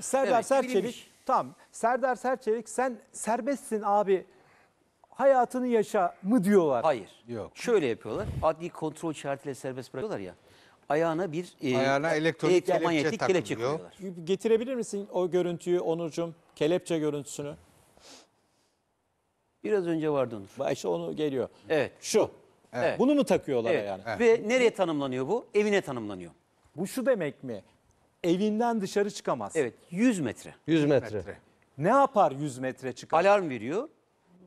Serdar Demek Serçelik bilinmiş. tam Serdar Serçelik sen serbestsin abi hayatını yaşa mı diyorlar. Hayır. Yok. Şöyle yapıyorlar. Adli kontrol şartıyla serbest bırakıyorlar ya. Ayağına bir e, Ayağına elektronik elektromanyetik kelepçe kelepçe koyuyorlar. Getirebilir misin o görüntüyü Onurcuğum? Kelepçe görüntüsünü. Biraz önce vardı Onur. Bak onu geliyor. Evet. Şu. Evet. Bunu mu takıyorlar Evet. yani? Ve nereye tanımlanıyor bu? Evine tanımlanıyor. Bu şu demek mi? evinden dışarı çıkamaz. Evet 100 metre. 100 metre. Ne yapar 100 metre çıkar? Alarm veriyor.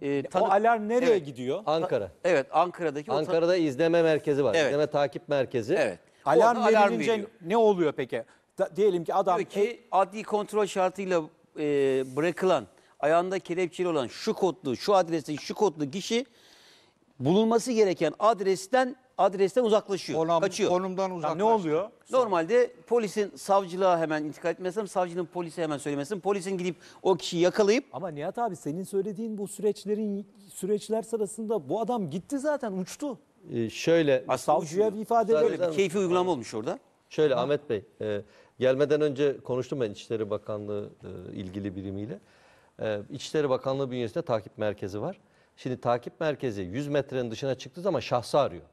Ee, tanı- o alarm nereye Evet. gidiyor? Ankara. Evet Ankara'daki o tan- Ankara'da izleme merkezi var. Evet. İzleme takip merkezi. Evet. Alarm Orada verilince veriyor. ne oluyor peki? Da- diyelim ki adam Diyor ki adli kontrol şartıyla e, bırakılan, ayağında kelepçeli olan şu kodlu, şu adresin şu kodlu kişi bulunması gereken adresten adresten uzaklaşıyor. Konum, kaçıyor. Konumdan uzaklaşıyor. ne oluyor? Normalde polisin savcılığa hemen intikal etmesin, Savcının polise hemen söylemesin, Polisin gidip o kişiyi yakalayıp Ama Nihat abi senin söylediğin bu süreçlerin süreçler sırasında bu adam gitti zaten uçtu. Ee, şöyle Aslında Savcıya uçuyor. bir ifade böyle bir keyfi uygulama olmuş orada. Şöyle Ahmet Bey, e, gelmeden önce konuştum ben İçişleri Bakanlığı e, ilgili birimiyle. E, İçişleri Bakanlığı bünyesinde takip merkezi var. Şimdi takip merkezi 100 metrenin dışına çıktığı zaman şahsı arıyor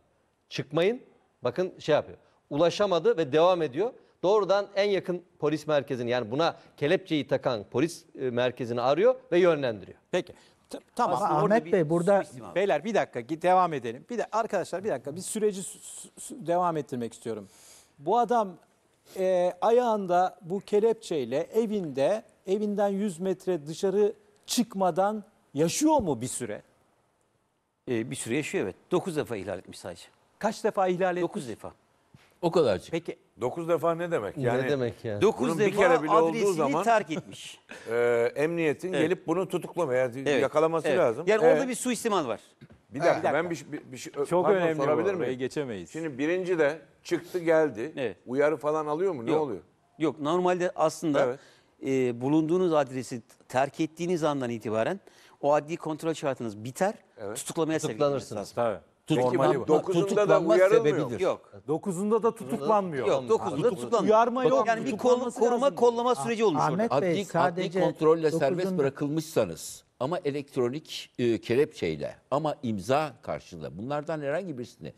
çıkmayın. Bakın şey yapıyor. Ulaşamadı ve devam ediyor. Doğrudan en yakın polis merkezini yani buna kelepçeyi takan polis e, merkezini arıyor ve yönlendiriyor. Peki. T- tamam. Ama Ahmet Bey burada beyler bir dakika devam edelim. Bir de arkadaşlar bir dakika bir süreci devam ettirmek istiyorum. Bu adam e, ayağında bu kelepçeyle evinde evinden 100 metre dışarı çıkmadan yaşıyor mu bir süre? Ee, bir süre yaşıyor evet. 9 defa ihlal etmiş sadece. Kaç defa ihlal etmiş? 9 defa. O kadarcık. Peki 9 defa ne demek? Yani ne demek yani? 9 Bunun bir defa kere bile adresini zaman- terk etmiş. e, emniyetin gelip bunu tutuklamaya Evet, yakalaması evet. lazım. Yani Evet. orada bir suistimal var. Bir dakika, ben bir, bir, bir şey Çok pardon, önemli sorabilir miyim? Geçemeyiz. Şimdi birinci de çıktı geldi. Evet. Uyarı falan alıyor mu? Ne Yok. oluyor? Yok normalde aslında Evet. e, bulunduğunuz adresi terk ettiğiniz andan itibaren o adli kontrol şartınız biter. Tutuklamaya sevk edilmesi Tutuklanırsınız. Tabii. Peki Normali da Tutuklanma sebebidir. Yok. Dokuzunda da tutuklanmıyor. Yok 9'da tutuklanmıyor. Uyarma yok. Yani bir kol, koruma kollama süreci olmuş orada. Ahmet Bey Adli, adli kontrolle serbest bırakılmışsanız ama elektronik e, kelepçeyle ama imza karşılığında bunlardan herhangi birisini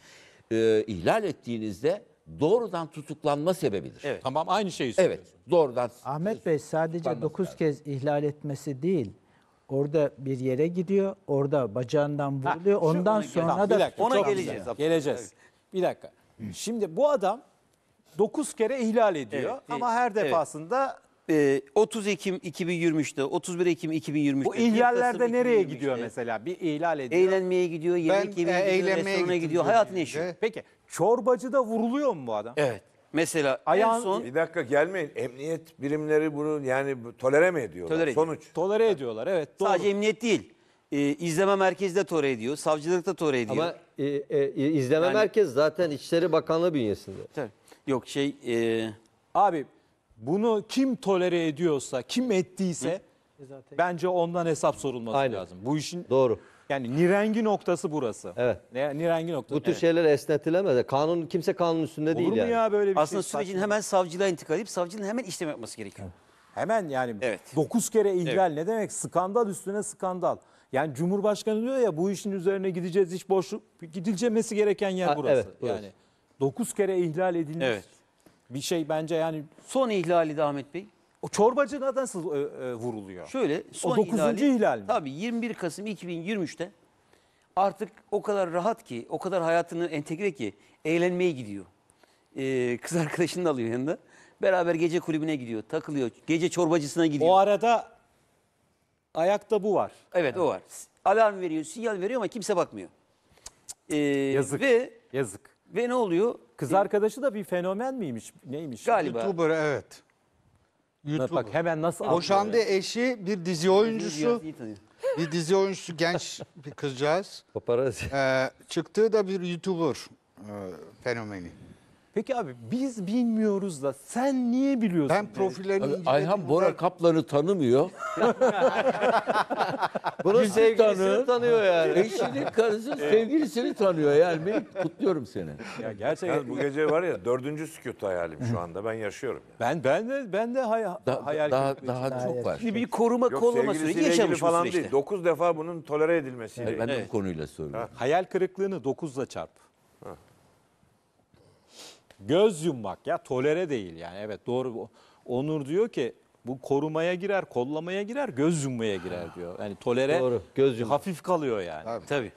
e, ihlal ettiğinizde doğrudan tutuklanma sebebidir. Evet. Tamam aynı şeyi söylüyorsun. Evet, doğrudan. Ahmet Bey sadece dokuz kez ihlal etmesi değil, Orada bir yere gidiyor. Orada bacağından vuruluyor. Ondan sonra da bir dakika, ona geleceğiz. güzel. Geleceğiz. Bir dakika. Şimdi bu adam 9 kere ihlal ediyor Evet, ama her evet. defasında 30 ee, Ekim 2023'te, 31 Ekim 2023'te. bu ihlallerde nereye gidiyor mesela? Bir ihlal ediyor. Eğlenmeye gidiyor, yemek yemeye e, gidiyor, eğlenmeye restorana gittim gidiyor, hayatını Türkiye'de. yaşıyor. Peki çorbacıda vuruluyor mu bu adam? Evet. Mesela Ayağın- en son Bir dakika gelmeyin. Emniyet birimleri bunu yani tolere mi ediyorlar? Tolere Sonuç. Tolere ediyorlar evet doğru. sadece emniyet değil. e, izleme merkezi de tore ediyor. Savcılık da tore ediyor. Ama e, e, e izleme Yani- merkez zaten İçişleri Bakanlığı bünyesinde. Tabii. Yok şey e, Abi bunu kim tolere ediyorsa, kim ettiyse bence ondan hesap sorulması Aynen. lazım. Bu işin Doğru. Yani nirengi noktası burası. Evet. Ne, nirengi noktası. Bu tür evet. şeyler esnetilemez. Kanun kimse kanun üstünde Olur değil mu ya böyle bir şey? Aslında şey? sürecin saçma. hemen savcılığa intikal edip savcının hemen işlem yapması gerekiyor. Hemen yani evet. Dokuz kere ihlal evet. ne demek? Skandal üstüne skandal. Yani Cumhurbaşkanı diyor ya bu işin üzerine gideceğiz hiç boş gidilmemesi gereken yer ha, burası. Evet, burası. Yani 9 kere ihlal edilmiş. Evet. Bir şey bence yani son ihlali de Ahmet Bey. O çorbacı nasıl e, e, vuruluyor? Şöyle son o 9. ihlali, ihlal mi? Tabii 21 Kasım 2023'te artık o kadar rahat ki, o kadar hayatını entegre ki eğlenmeye gidiyor. Ee, kız arkadaşını da alıyor yanında. Beraber gece kulübüne gidiyor, takılıyor. Gece çorbacısına gidiyor. O arada ayakta bu var. Evet o var. Alarm veriyor, sinyal veriyor ama kimse bakmıyor. Ee, Yazık. Ve, Yazık. ve ne oluyor? Kız e, arkadaşı da bir fenomen miymiş? Neymiş? Galiba. YouTuber evet. YouTuber. Bak hemen nasıl Boşandı eşi bir dizi oyuncusu. bir dizi oyuncusu genç bir kızcağız. Paparazzi. Ee, çıktığı da bir YouTuber e, fenomeni. Peki abi biz bilmiyoruz da sen niye biliyorsun? Ben profillerini Abi, inceledim. Ayhan Bora Kaplan'ı tanımıyor. Bunu Bizi sevgilisini tanıyor yani. Eşini, karısı sevgilisini tanıyor yani. Ben kutluyorum seni. Ya gerçekten bu gece var ya dördüncü sükut hayalim şu anda. Ben yaşıyorum. Yani. ben ben de ben de hay, Da- hayal daha- kırıklığı daha çok var. Şimdi bir koruma kollama süreci yaşamış falan değil. Dokuz defa bunun tolere edilmesiyle. Ben de bu konuyla söylüyorum. Hayal kırıklığını dokuzla çarp. Göz yummak ya tolere değil yani evet doğru. Onur diyor ki bu korumaya girer, kollamaya girer, göz yummaya girer diyor. Yani tolere Doğru, göz yummak. hafif kalıyor yani. Tabii. Tabii.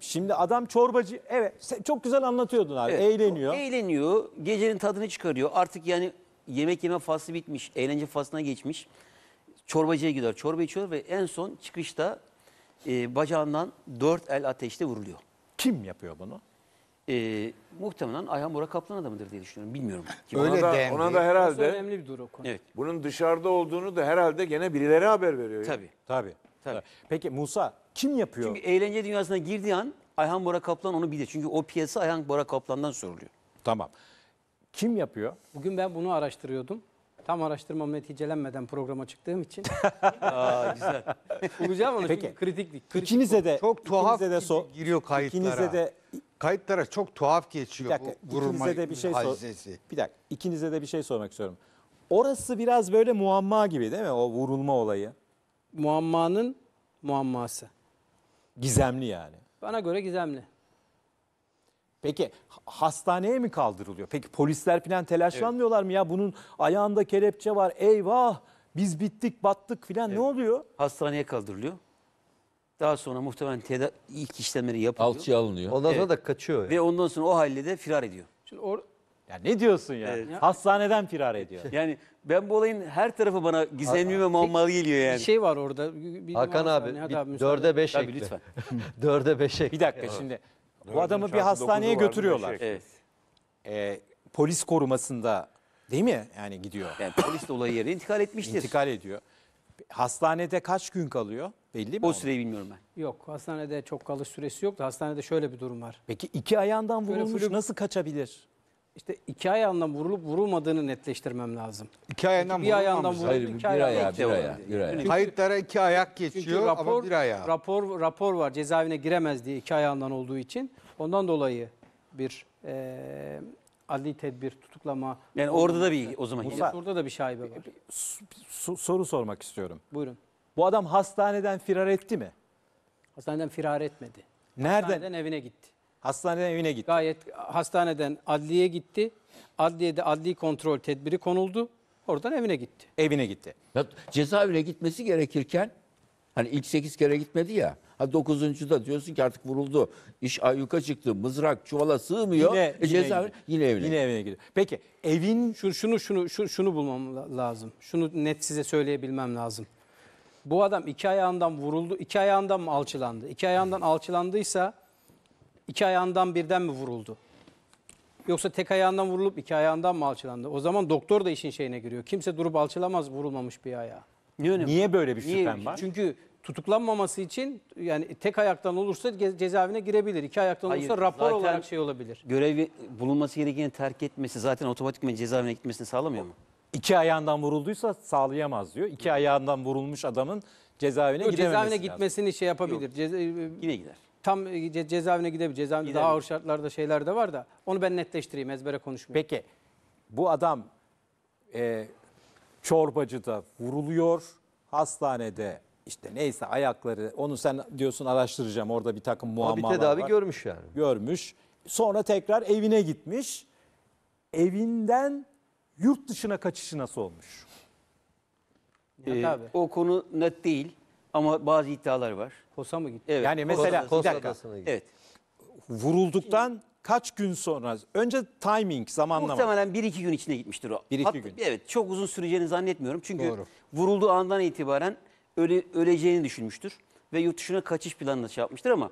Şimdi adam çorbacı evet sen çok güzel anlatıyordun abi. Evet. Eğleniyor. Eğleniyor. Gecenin tadını çıkarıyor. Artık yani yemek yeme faslı bitmiş. Eğlence faslına geçmiş. Çorbacıya gider Çorba içiyor ve en son çıkışta e, bacağından dört el ateşte vuruluyor. Kim yapıyor bunu? e, muhtemelen Ayhan Bora Kaplan adamıdır diye düşünüyorum. Bilmiyorum. Kim Öyle ona da, dendi. ona da Burası herhalde önemli bir duru konu. Evet. bunun dışarıda olduğunu da herhalde gene birileri haber veriyor. ya. Tabii. Tabii. Tabii. Peki Musa kim yapıyor? Çünkü eğlence dünyasına girdiği an Ayhan Bora Kaplan onu bilir. Çünkü o piyasa Ayhan Bora Kaplan'dan soruluyor. Tamam. Kim yapıyor? Bugün ben bunu araştırıyordum. Tam araştırmam neticelenmeden programa çıktığım için Aa, güzel. bulacağım onu Peki. çünkü kritiklik. kritik İkinize de çok tuhaf de so- giriyor kayıtlara. İkinize de Kayıtlara çok tuhaf geçiyor bir dakika, bu vurulma ikinize de bir şey sor- Bir dakika ikinize de bir şey sormak istiyorum. Orası biraz böyle muamma gibi değil mi o vurulma olayı? Muammanın muamması. Gizemli yani. Bana göre gizemli. Peki hastaneye mi kaldırılıyor? Peki polisler falan telaşlanmıyorlar mı ya? Bunun ayağında kelepçe var. Eyvah biz bittik battık falan ne oluyor? Hastaneye kaldırılıyor. Daha sonra muhtemelen teda- ilk işlemleri yapılıyor. Alçıya alınıyor. Ondan sonra da kaçıyor. Ve ondan sonra o halde de firar ediyor. Şimdi or Ya ne diyorsun ya? Evet. Hastaneden firar ediyor. Yani ben bu olayın her tarafı bana gizemli ve muammalı geliyor yani. Bir şey var orada. Bir- Hakan var. abi, bir müsaade dörde et. beş Tabii ekle. lütfen. dörde beş ekle. Bir dakika şimdi. Bu adamı bir hastaneye götürüyorlar. Evet. Ee, polis korumasında değil mi? Yani gidiyor. Yani polis de olayı yerine intikal etmiştir. İntikal ediyor. Hastanede kaç gün kalıyor? Belli mi? O süreyi bilmiyorum ben. Yok hastanede çok kalış süresi yoktu. Hastanede şöyle bir durum var. Peki iki ayağından Böyle vurulmuş flü- nasıl kaçabilir? İşte iki ayağından vurulup vurulmadığını netleştirmem lazım. İki ayağından bir ayağından vurulmamış. Hayır, bir iki ayağı, ayağı, bir ayağı, olabilir. bir ayağı. Çünkü- Kayıtlara iki ayak geçiyor Çünkü ama rapor, bir ayağı. rapor, rapor var cezaevine giremez diye iki ayağından olduğu için. Ondan dolayı bir eee adli tedbir tutuklama. Yani orada da bir o zaman. Musa, Burada da bir şaibe var. So- soru sormak istiyorum. Buyurun. Bu adam hastaneden firar etti mi? Hastaneden firar etmedi. Nereden? Hastaneden evine gitti. Hastaneden evine gitti. Gayet hastaneden adliye gitti. Adliyede adli kontrol tedbiri konuldu. Oradan evine gitti. Evine gitti. Ya, cezaevine gitmesi gerekirken hani ilk 8 kere gitmedi ya. Ha dokuzuncuda diyorsun ki artık vuruldu. İş ayyuka çıktı. Mızrak çuvala sığmıyor. Yine, e, cezaevine yine, yine evine. Yine evine gidiyor. Peki evin şunu şunu şunu şunu bulmam lazım. Şunu net size söyleyebilmem lazım bu adam iki ayağından vuruldu, iki ayağından mı alçılandı? İki ayağından alçılandıysa iki ayağından birden mi vuruldu? Yoksa tek ayağından vurulup iki ayağından mı alçılandı? O zaman doktor da işin şeyine giriyor. Kimse durup alçılamaz vurulmamış bir ayağa. Ne Niye böyle bir Niye? şüphem var? Çünkü tutuklanmaması için yani tek ayaktan olursa cezaevine girebilir. İki ayaktan Hayır, olursa rapor olarak şey olabilir. Görevi bulunması gerekeni terk etmesi zaten otomatikman cezaevine gitmesini sağlamıyor mu? iki ayağından vurulduysa sağlayamaz diyor. İki ayağından vurulmuş adamın cezaevine Yok, gidememesi cezaevine lazım. gitmesini şey yapabilir. Yok. Ceza, Yine e, gider. Tam e, ce- cezaevine gidebilir. Cezaevinde daha ağır şartlarda şeyler de var da onu ben netleştireyim ezbere konuşmayayım. Peki bu adam e, çorbacıda vuruluyor, hastanede işte neyse ayakları onu sen diyorsun araştıracağım orada bir takım Ama bir tedavi var. görmüş yani. görmüş. Sonra tekrar evine gitmiş. Evinden yurt dışına kaçışı nasıl olmuş? Ee, o konu net değil ama bazı iddialar var. Kosa mı gitti? Evet. Yani mesela bir dakika Evet. vurulduktan kaç gün sonra önce timing zamanlama. Muhtemelen 1-2 gün içinde gitmiştir o. Bir iki gün. Evet çok uzun süreceğini zannetmiyorum. Çünkü Doğru. vurulduğu andan itibaren öle, öleceğini düşünmüştür. Ve yurt dışına kaçış planını şey yapmıştır ama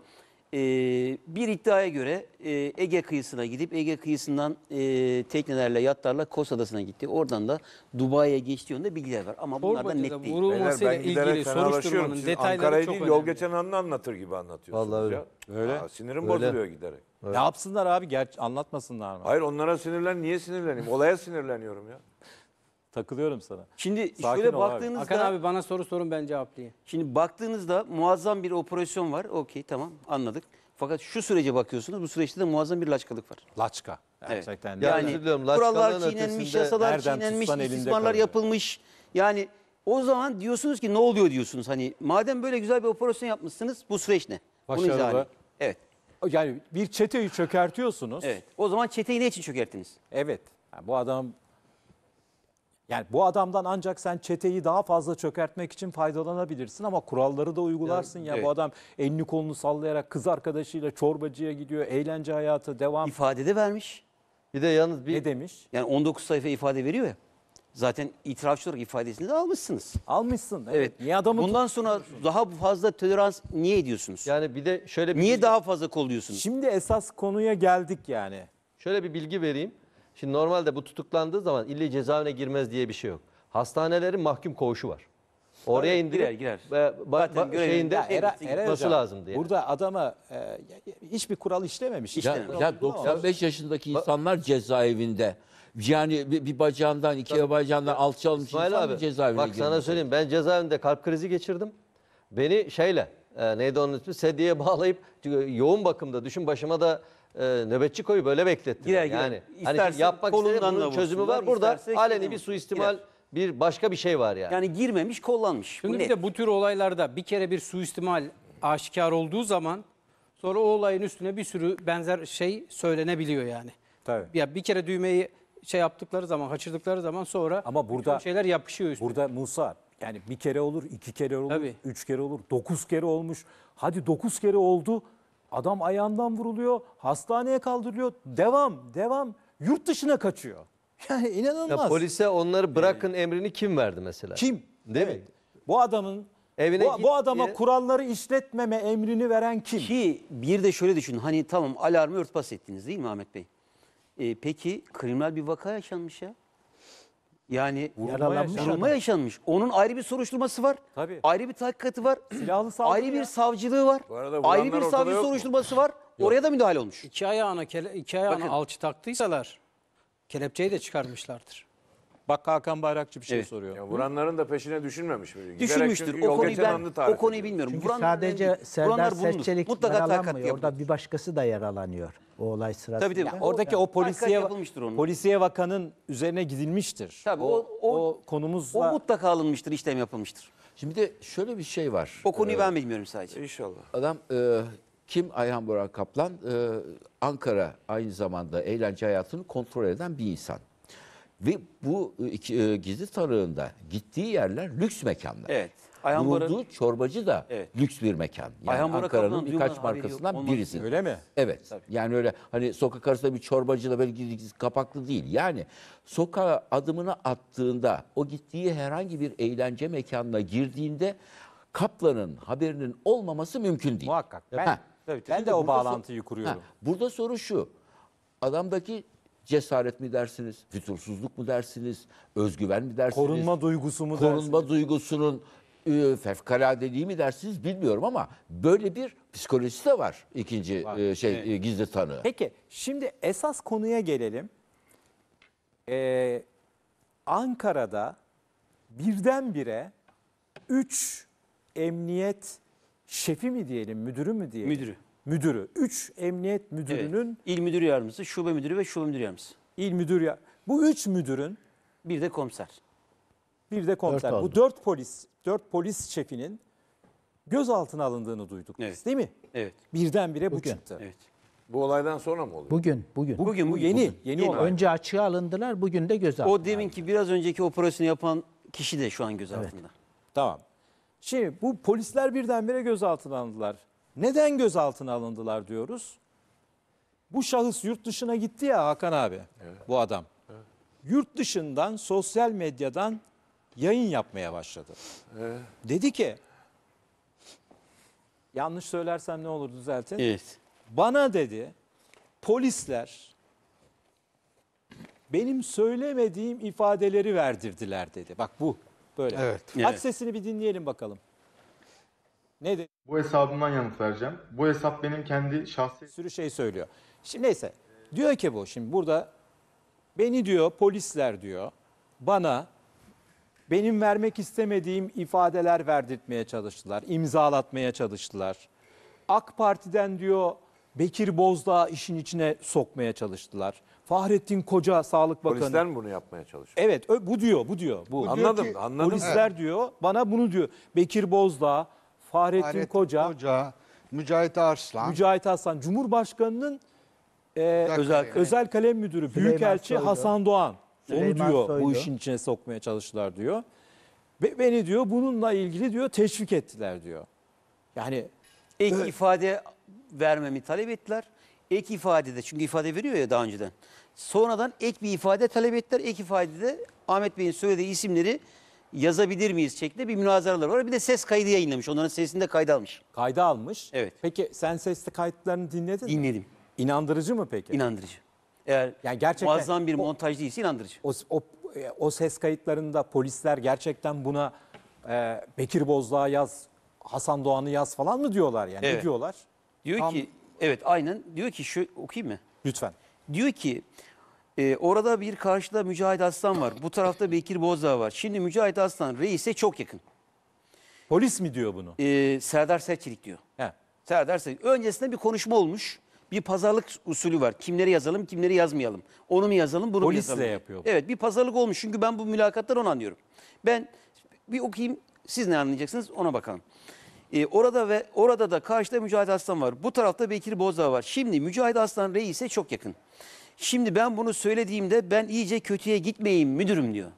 ee, bir iddiaya göre e, Ege kıyısına gidip Ege kıyısından e, teknelerle, yatlarla Kos Adası'na gitti. Oradan da Dubai'ye geçtiği yönünde bilgiler var. Ama bunlar da net değil. Vurulmasıyla ben ilgili giderek soruşturmanın Siz detayları Ankara'yı çok değil yol geçen anını anlatır gibi anlatıyorsunuz Vallahi öyle. ya. Öyle. Aa, sinirim Öyle. bozuluyor giderek. Ne yapsınlar abi? Ger anlatmasınlar mı? Hayır onlara sinirlen niye sinirleneyim? Olaya sinirleniyorum ya. Takılıyorum sana. Şimdi Sakin şöyle baktığınızda Hakan abi bana soru sorun ben cevaplayayım. şimdi baktığınızda muazzam bir operasyon var. Okey tamam anladık. Fakat şu sürece bakıyorsunuz bu süreçte de muazzam bir laçkalık var. Laçka. Gerçekten. de. Yani özür kurallar çiğnenmiş, yasalar çiğnenmiş, tutsan istismarlar yapılmış. Yani o zaman diyorsunuz ki ne oluyor diyorsunuz. Hani madem böyle güzel bir operasyon yapmışsınız bu süreç ne? Bunun Başarılı. Evet. Yani bir çeteyi çökertiyorsunuz. Evet. O zaman çeteyi ne için çökerttiniz? Evet. Yani bu adam yani bu adamdan ancak sen çeteyi daha fazla çökertmek için faydalanabilirsin ama kuralları da uygularsın. Evet, ya evet. bu adam elini kolunu sallayarak kız arkadaşıyla çorbacıya gidiyor, eğlence hayatı devam. İfade de vermiş. Bir de yalnız bir... Ne demiş? Yani 19 sayfa ifade veriyor ya. Zaten itirafçı olarak ifadesini de almışsınız. Almışsın. Evet. evet. Niye adamı Bundan sonra daha fazla tolerans niye ediyorsunuz? Yani bir de şöyle bir Niye bilgi... daha fazla kolluyorsunuz? Şimdi esas konuya geldik yani. Şöyle bir bilgi vereyim. Şimdi normalde bu tutuklandığı zaman illi cezaevine girmez diye bir şey yok. Hastanelerin mahkum koğuşu var. Oraya indirir. Girer girer. E, ba, Zaten şeyinde ya, era, era nasıl lazım diye. Burada adama e, hiçbir kural işlememiş. İşte, ya, ya 95 ama. yaşındaki ba, insanlar cezaevinde. Yani bir, bir bacağından, iki tabii, bacağından alçalmış İsmail insan abi, cezaevine Bak sana söyleyeyim ben cezaevinde kalp krizi geçirdim. Beni şeyle e, neydi onun ismi sediye bağlayıp yoğun bakımda düşün başıma da e, nöbetçi koyu böyle bekletti. Girer, Yani hani yapmak istediği çözümü var. Burada isterse aleni bir suistimal Girer. bir başka bir şey var yani. Yani girmemiş, kollanmış. Bu Şimdi net. de bu tür olaylarda bir kere bir suistimal aşikar olduğu zaman sonra o olayın üstüne bir sürü benzer şey söylenebiliyor yani. Tabii. Ya bir kere düğmeyi şey yaptıkları zaman, kaçırdıkları zaman sonra Ama burada- şeyler yapışıyor üstüne. Burada Musa yani bir kere olur, iki kere olur, Tabii. üç kere olur, dokuz kere olmuş. Hadi dokuz kere oldu Adam ayağından vuruluyor, hastaneye kaldırılıyor. Devam, devam. Yurt dışına kaçıyor. Yani inanılmaz. Ya polise onları bırakın emrini kim verdi mesela? Kim? Değil mi? Bu adamın Evine bu, bu adama diye- kuralları işletmeme emrini veren kim? Ki bir de şöyle düşün, hani tamam alarmı örtbas ettiniz değil mi Ahmet Bey? Ee, peki kriminal bir vaka yaşanmış ya. Yani yaralanmış yaşandı. vurulma yaşanmış. Onun ayrı bir soruşturması var. Tabii. Ayrı bir tahkikatı var. Silahlı saldırı ayrı bir savcılığı var. Bu ayrı bir savcı yok mu? soruşturması var. Oraya da müdahale olmuş. İki ayağına, kele, iki ayağına Bakın. alçı taktıysalar kelepçeyi de çıkarmışlardır. Bak Hakan Bayrakçı bir şey Evet. soruyor. Ya vuranların da peşine düşünmemiş. mi? Düşünmüştür. O yol konuyu ben o ediyor. konuyu bilmiyorum. Çünkü Vuranlar- sadece vuranlar Serdar bulunur. Mutlaka Serdar yaralanmıyor. Orada bir başkası da yaralanıyor o olay sırasında. Tabii tabii. Yani oradaki o polisiye onun. polisiye vakanın üzerine gidilmiştir. Tabii o, o, o, konumuzla o mutlaka alınmıştır, işlem yapılmıştır. Şimdi de şöyle bir şey var. O konuyu ee, ben bilmiyorum sadece. İnşallah. Adam e, kim Ayhan Boran Kaplan? E, Ankara aynı zamanda eğlence hayatını kontrol eden bir insan. Ve bu e, gizli tarığında gittiği yerler lüks mekanlar. Evet. Ayhan bulunduğu çorbacı da evet. lüks bir mekan. Yani Ankara'nın birkaç markasından birisi. Öyle mi? Evet. Tabii. Yani öyle hani sokak arasında bir çorbacı da böyle kapaklı değil. Yani sokağa adımını attığında o gittiği herhangi bir eğlence mekanına girdiğinde Kaplan'ın haberinin olmaması mümkün değil. Muhakkak. Ben, ha. tabii, ben de o bağlantıyı kuruyorum. Ha, burada soru şu. Adamdaki cesaret mi dersiniz, fütursuzluk mu dersiniz, özgüven mi dersiniz? Korunma duygusu mu Korunma dersiniz? duygusunun e, fevkalade değil mi dersiniz bilmiyorum ama böyle bir psikolojisi de var ikinci var. E, şey e, gizli tanığı. Peki şimdi esas konuya gelelim. Ee, Ankara'da birdenbire 3 emniyet şefi mi diyelim, müdürü mü diyelim? Müdürü. Müdürü. 3 emniyet müdürünün... Evet. İl müdür yardımcısı, şube müdürü ve şube müdür yardımcısı. İl müdür ya Bu üç müdürün... Bir de komiser. Bir de komiser. Dört Bu dört polis, dört polis şefinin gözaltına alındığını duyduk biz değil mi? Evet. Birdenbire bu Bugün. çıktı. Evet. Bu olaydan sonra mı oluyor? Bugün, bugün. Bugün Bu yeni, yeni Yeni. Önce açığa alındılar, bugün de gözaltına. O deminki biraz önceki operasyonu yapan kişi de şu an gözaltında. Tamam. Şimdi bu polisler birdenbire gözaltına alındılar. Neden gözaltına alındılar diyoruz? Bu şahıs yurt dışına gitti ya Hakan abi. Bu adam. Yurt dışından sosyal medyadan yayın yapmaya başladı. Ee? Dedi ki yanlış söylersem ne olur düzeltin. Evet. Bana dedi polisler benim söylemediğim ifadeleri verdirdiler dedi. Bak bu böyle. Evet. Aç evet. sesini bir dinleyelim bakalım. Ne dedi? Bu hesabından yanıt vereceğim. Bu hesap benim kendi şahsi... Bir sürü şey söylüyor. Şimdi neyse. Diyor ki bu şimdi burada beni diyor polisler diyor bana benim vermek istemediğim ifadeler verdirtmeye çalıştılar, imzalatmaya çalıştılar. AK Parti'den diyor Bekir Bozdağ işin içine sokmaya çalıştılar. Fahrettin Koca Sağlık Bakanı. Polisler mi bunu yapmaya çalışıyor? Evet bu diyor bu diyor. Bu. Anladım diyor ki, anladım. Polisler evet. diyor bana bunu diyor. Bekir Bozdağ, Fahrettin, Fahrettin Koca, Koca, Mücahit Arslan. Mücahit Arslan Cumhurbaşkanı'nın e, özel, kalem. özel kalem müdürü Büyükelçi Hasan Doğan. Süleyman Onu diyor Soylu. bu işin içine sokmaya çalıştılar diyor. Ve beni diyor bununla ilgili diyor teşvik ettiler diyor. Yani Ek ifade vermemi talep ettiler. Ek ifadede çünkü ifade veriyor ya daha önceden. Sonradan ek bir ifade talep ettiler. Ek ifadede Ahmet Bey'in söylediği isimleri yazabilir miyiz şeklinde bir münazaralar var. Bir de ses kaydı yayınlamış. Onların sesini de kayda almış. kayda almış. Evet. Peki sen sesli kayıtlarını dinledin mi? Dinledim. İnandırıcı mı peki? İnandırıcı. Eğer yani gerçekten muazzam bir o, montaj değilse inandırıcı. O, o, o ses kayıtlarında polisler gerçekten buna e, Bekir Bozdağ yaz, Hasan Doğan'ı yaz falan mı diyorlar yani? Evet. Ne diyorlar? Diyor Tam, ki evet aynen diyor ki şu okuyayım mı? Lütfen. Diyor ki e, orada bir karşıda Mücahit Aslan var. Bu tarafta Bekir Bozdağ var. Şimdi Mücahit Aslan reise çok yakın. Polis mi diyor bunu? E, Serdar Serçelik diyor. He. Serdar Serçelik. Öncesinde bir konuşma olmuş bir pazarlık usulü var. Kimleri yazalım, kimleri yazmayalım. Onu mu yazalım, bunu Polisle mu yazalım? Polisle yapıyor. Evet bir pazarlık olmuş. Çünkü ben bu mülakattan onu anlıyorum. Ben bir okuyayım, siz ne anlayacaksınız ona bakalım. Ee, orada ve orada da karşıda Mücahit Aslan var. Bu tarafta Bekir Bozdağ var. Şimdi Mücahit Aslan reise çok yakın. Şimdi ben bunu söylediğimde ben iyice kötüye gitmeyeyim müdürüm diyor.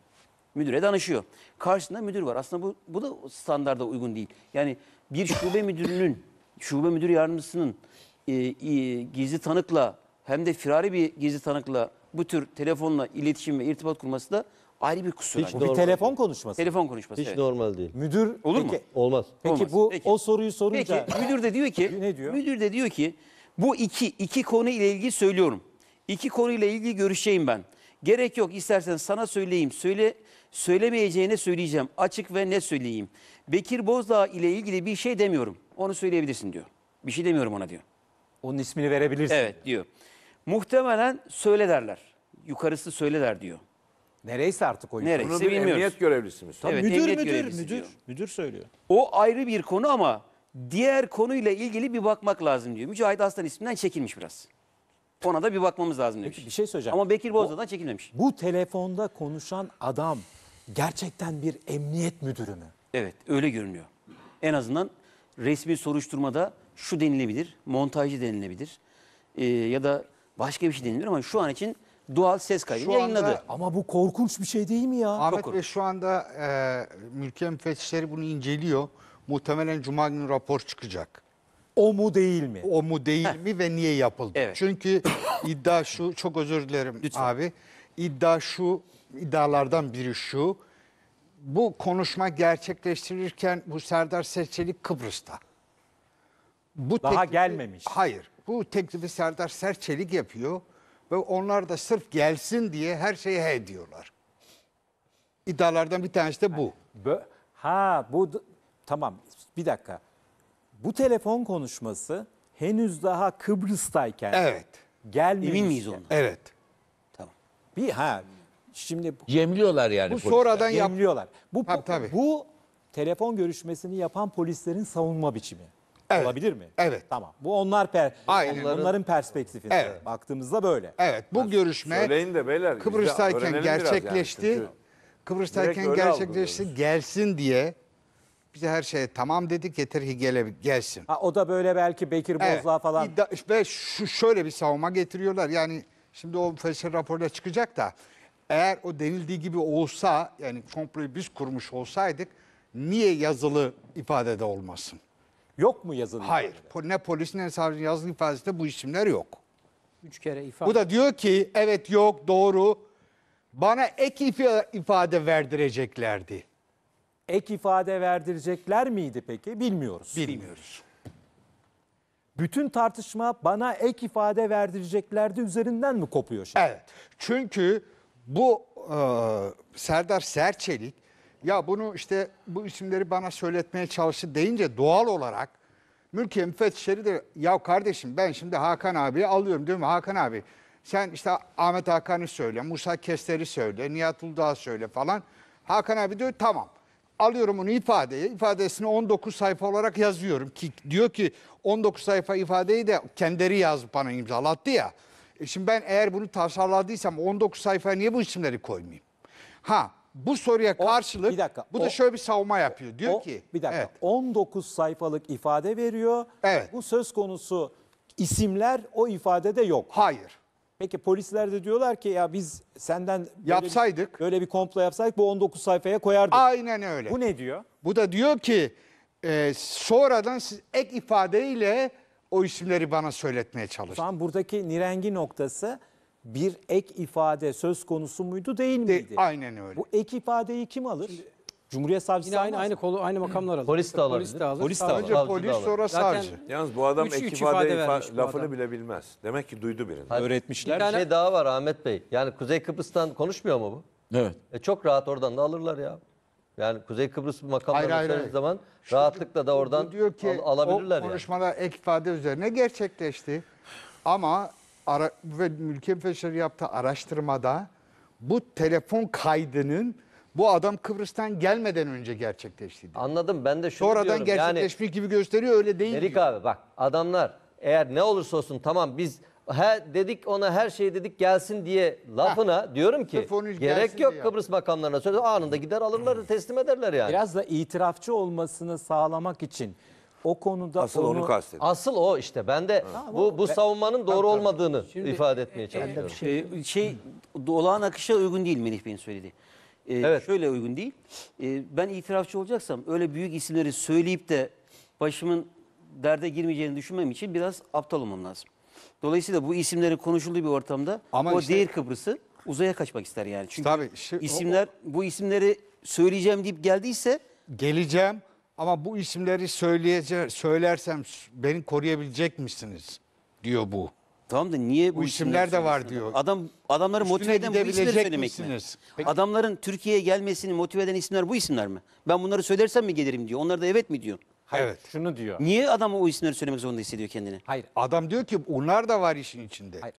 Müdüre danışıyor. Karşısında müdür var. Aslında bu, bu da standarda uygun değil. Yani bir şube müdürünün, şube müdür yardımcısının e, gizli tanıkla hem de firari bir gizli tanıkla bu tür telefonla iletişim ve irtibat kurması da ayrı bir kusur. Hiç bir telefon konuşması. Telefon konuşması. Hiç evet. normal değil. Müdür Olur mu? Olmaz. Peki Olmaz. bu Peki. o soruyu Peki sorunca müdür de diyor ki Ne diyor? Müdür de diyor ki bu iki iki konu ile ilgili söylüyorum. İki konu ile ilgili görüşeyim ben. Gerek yok istersen sana söyleyeyim. Söyle söylemeyeceğine söyleyeceğim. Açık ve ne söyleyeyim. Bekir Bozdağ ile ilgili bir şey demiyorum. Onu söyleyebilirsin diyor. Bir şey demiyorum ona diyor. Onun ismini verebilirsin. Evet diyor. Muhtemelen söyle derler. Yukarısı söyle der diyor. Nereyse artık o Nereyse Bunu bilmiyoruz. emniyet görevlisi mi? söylüyor? Evet, müdür emniyet müdür müdür müdür söylüyor. O ayrı bir konu ama diğer konuyla ilgili bir bakmak lazım diyor. Mücahit Aslan isminden çekilmiş biraz. Ona da bir bakmamız lazım demiş. bir şey söyleyeceğim. Ama Bekir Bozdağ'dan çekilmemiş. Bu telefonda konuşan adam gerçekten bir emniyet müdürü mü? Evet öyle görünüyor. En azından resmi soruşturmada şu denilebilir, montajcı denilebilir e, ya da başka bir şey denilebilir ama şu an için doğal ses kaydını Şu yayınladı. Ama bu korkunç bir şey değil mi ya? Ahmet Bey şu anda e, mülkiye müfettişleri bunu inceliyor. Muhtemelen Cuma günü rapor çıkacak. O mu değil mi? O mu değil mi ve niye yapıldı? Evet. Çünkü iddia şu, çok özür dilerim abi. İddia şu, iddialardan biri şu. Bu konuşma gerçekleştirirken bu Serdar Seçelik Kıbrıs'ta bu Daha teklifi, gelmemiş. Hayır. Bu teklifi Serdar Serçelik yapıyor ve onlar da sırf gelsin diye her şeyi he diyorlar. İddialardan bir tanesi de bu. Ha bu tamam bir dakika. Bu telefon konuşması henüz daha Kıbrıs'tayken Evet. gelmemiş. Emin miyiz ondan? Evet. Tamam. Bir ha şimdi Yemliyorlar yani. Bu polisler. sonradan yemliyorlar. Bu Tabii, tabii. bu telefon görüşmesini yapan polislerin savunma biçimi. Evet. Olabilir mi? Evet. Tamam. Bu onlar per Aynen. onların, onların perspektifinde Evet. baktığımızda böyle. Evet bu görüşme Söyleyin de beyler. Kıbrıs'tayken öğrenelim gerçekleşti. Kıbrıs'tayken öyle gerçekleşti. Gelsin diye bize her şeye tamam dedik yeter ki gele, gelsin. Ha, o da böyle belki Bekir Evet. Bozdağ falan. İddia- ve şu, şöyle bir savunma getiriyorlar. Yani şimdi o felsefe raporuna çıkacak da eğer o denildiği gibi olsa yani komployu biz kurmuş olsaydık niye yazılı ifadede olmasın? Yok mu yazılı Hayır. ifadede? Po- Ne polis ne savcı yazılı ifadesinde bu isimler yok. Üç kere ifade. Bu da diyor ki evet yok doğru bana ek ifade verdireceklerdi. Ek ifade verdirecekler miydi peki? Bilmiyoruz. Bilmiyoruz. Bütün tartışma bana ek ifade verdireceklerdi üzerinden mi kopuyor şimdi? Evet. Çünkü bu e, Serdar Serçelik ya bunu işte bu isimleri bana söyletmeye çalıştı deyince doğal olarak mülkiye müfettişleri de ya kardeşim ben şimdi Hakan abi alıyorum değil mi Hakan abi sen işte Ahmet Hakan'ı söyle, Musa Kester'i söyle, Nihat Uludağ'ı söyle falan. Hakan abi diyor tamam alıyorum onu ifadeye. ifadesini 19 sayfa olarak yazıyorum ki diyor ki 19 sayfa ifadeyi de kendileri yazıp bana imzalattı ya. E şimdi ben eğer bunu tasarladıysam 19 sayfa niye bu isimleri koymayayım? Ha bu soruya karşılık bir dakika, bu da şöyle bir savunma yapıyor. Diyor O- ki bir dakika evet. 19 sayfalık ifade veriyor. Evet. Bu söz konusu isimler o ifadede yok. hayır. Peki polisler de diyorlar ki ya biz senden böyle Yapsaydık. Bir, böyle bir komplo yapsaydık bu 19 sayfaya koyardık. Aynen öyle. Bu ne diyor? Bu da diyor ki e, sonradan siz ek ifadeyle o isimleri bana söyletmeye çalıştınız. Tam buradaki nirengi noktası bir ek ifade söz konusu muydu değil miydi? De, aynen öyle. Bu ek ifadeyi kim alır? Şimdi, Cumhuriyet savcısı Yine aynı, aynı kolu aynı makamlar alır. Polis de alır. Polis de alır. Polis de alır. Önce polis sonra Zaten savcı. Yalnız bu adam üç, ek üç ifade, ifade lafını bile bilmez. Demek ki duydu birini. Hayır. Öğretmişler. Bir tane... şey daha var Ahmet Bey. Yani Kuzey Kıbrıs'tan konuşmuyor mu bu? Evet. E çok rahat oradan da alırlar ya. Yani Kuzey Kıbrıs makamları hayır, zaman Şu, rahatlıkla da oradan diyor ki, al, alabilirler. O konuşmalar yani. ek ifade üzerine gerçekleşti. Ama ara, ve Mülkiye Müfeşleri yaptığı araştırmada bu telefon kaydının bu adam Kıbrıs'tan gelmeden önce gerçekleşti. Anladım ben de şunu Sonradan diyorum. gerçekleşmiş gibi gösteriyor öyle değil. Erik diyor. abi bak adamlar eğer ne olursa olsun tamam biz her, dedik ona her şeyi dedik gelsin diye lafına diyorum ki gerek yok diye. Kıbrıs makamlarına söyle anında gider alırlar teslim ederler yani. Biraz da itirafçı olmasını sağlamak için o konuda asıl onu, onu kastediyor. Asıl o işte. Ben de ha, bu bu ben, savunmanın doğru tabii, olmadığını şimdi, ifade etmeye e, e, çalışıyorum. Şey, ee, şey olağan akışa uygun değil Melih Bey'in söyledi. Ee, evet. Şöyle uygun değil. Ee, ben itirafçı olacaksam öyle büyük isimleri söyleyip de başımın derde girmeyeceğini düşünmem için biraz aptal olmam lazım. Dolayısıyla bu isimlerin konuşulduğu bir ortamda Ama o işte, değil Kıbrıs'ı uzaya kaçmak ister yani. Çünkü tabii, şimdi, isimler o, bu isimleri söyleyeceğim deyip geldiyse geleceğim ama bu isimleri söyleyece söylersem beni koruyabilecek misiniz diyor bu. Tamam da niye bu, bu isimler de var diyor. Adam adamları motive eden bu isimler söylemek misiniz? mi? Peki. Adamların Türkiye'ye gelmesini motive eden isimler bu isimler mi? Ben bunları söylersem mi gelirim diyor. Onlar da evet mi diyor? Hayır. Evet. Şunu diyor. Niye adamı o isimleri söylemek zorunda hissediyor kendini? Hayır. Adam diyor ki onlar da var işin içinde. Hayır.